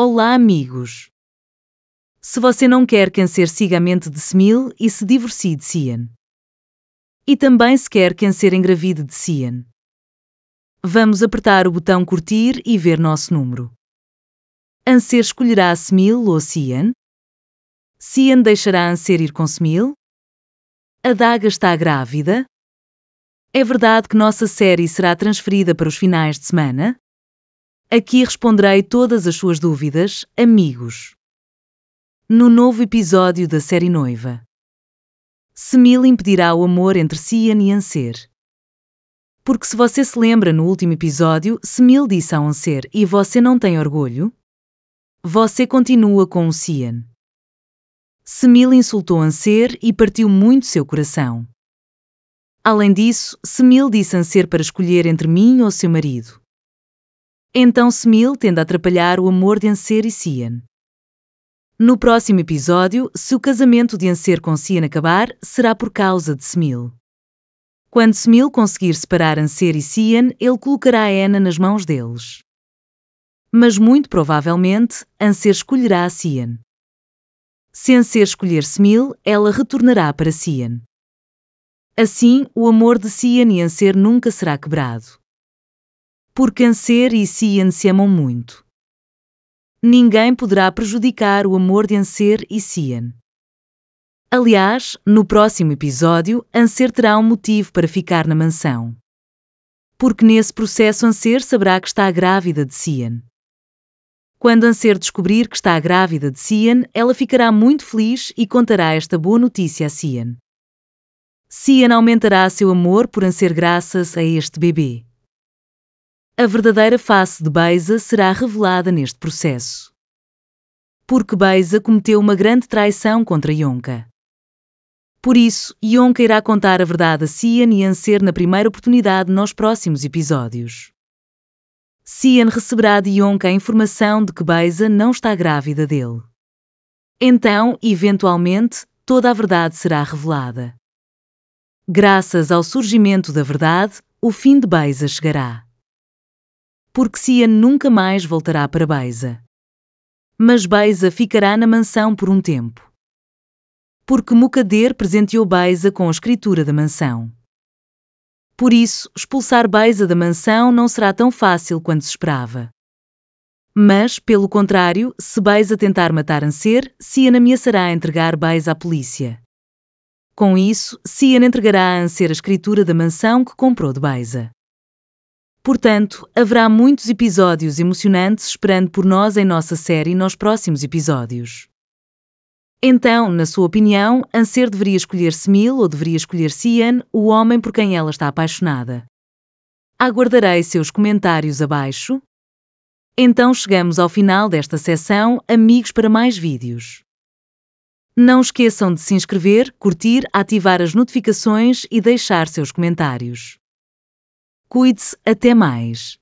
Olá, amigos! Se você não quer cancer cigamente de Smil e se divorcie de Cian. E também se quer cancer engravide de Cian. Vamos apertar o botão curtir e ver nosso número. Anser escolherá Smil ou Cian. Cian deixará Anser ir com Smil. A Daga está grávida. É verdade que nossa série será transferida para os finais de semana? Aqui responderei todas as suas dúvidas, amigos. No novo episódio da série Noiva. Semil impedirá o amor entre Cian e Anser. Porque se você se lembra no último episódio, Semil disse a Anser e você não tem orgulho? Você continua com o Cian. Semil insultou Anser e partiu muito seu coração. Além disso, Semil disse Anser para escolher entre mim ou seu marido. Então Semil tende a atrapalhar o amor de Anser e Cian. No próximo episódio, se o casamento de Anser com Cian acabar, será por causa de Semil. Quando Semil conseguir separar Anser e Cian, ele colocará a Ana nas mãos deles. Mas muito provavelmente, Anser escolherá a Cian. Se Anser escolher Semil, ela retornará para Cian. Assim, o amor de Cian e Anser nunca será quebrado porque Anser e Cian se amam muito. Ninguém poderá prejudicar o amor de Anser e Cian. Aliás, no próximo episódio, Anser terá um motivo para ficar na mansão. Porque nesse processo Anser saberá que está grávida de Cian. Quando Anser descobrir que está grávida de Cian, ela ficará muito feliz e contará esta boa notícia a Cian. Cian aumentará seu amor por Anser graças a este bebê. A verdadeira face de Beisa será revelada neste processo. Porque Beisa cometeu uma grande traição contra Yonka. Por isso, Yonka irá contar a verdade a Cian e Anser na primeira oportunidade nos próximos episódios. Cian receberá de Yonka a informação de que Beisa não está grávida dele. Então, eventualmente, toda a verdade será revelada. Graças ao surgimento da verdade, o fim de Beisa chegará porque Cian nunca mais voltará para Beisa. Mas Beisa ficará na mansão por um tempo. Porque Mucader presenteou Beisa com a escritura da mansão. Por isso, expulsar Beisa da mansão não será tão fácil quanto se esperava. Mas, pelo contrário, se Beisa tentar matar Anser, Cian ameaçará entregar Beisa à polícia. Com isso, Cian entregará a Anser a escritura da mansão que comprou de Beisa. Portanto, haverá muitos episódios emocionantes esperando por nós em nossa série nos próximos episódios. Então, na sua opinião, Anser deveria escolher Semil ou deveria escolher Cian, o homem por quem ela está apaixonada? Aguardarei seus comentários abaixo. Então chegamos ao final desta sessão, amigos para mais vídeos. Não esqueçam de se inscrever, curtir, ativar as notificações e deixar seus comentários. Cuide-se até mais.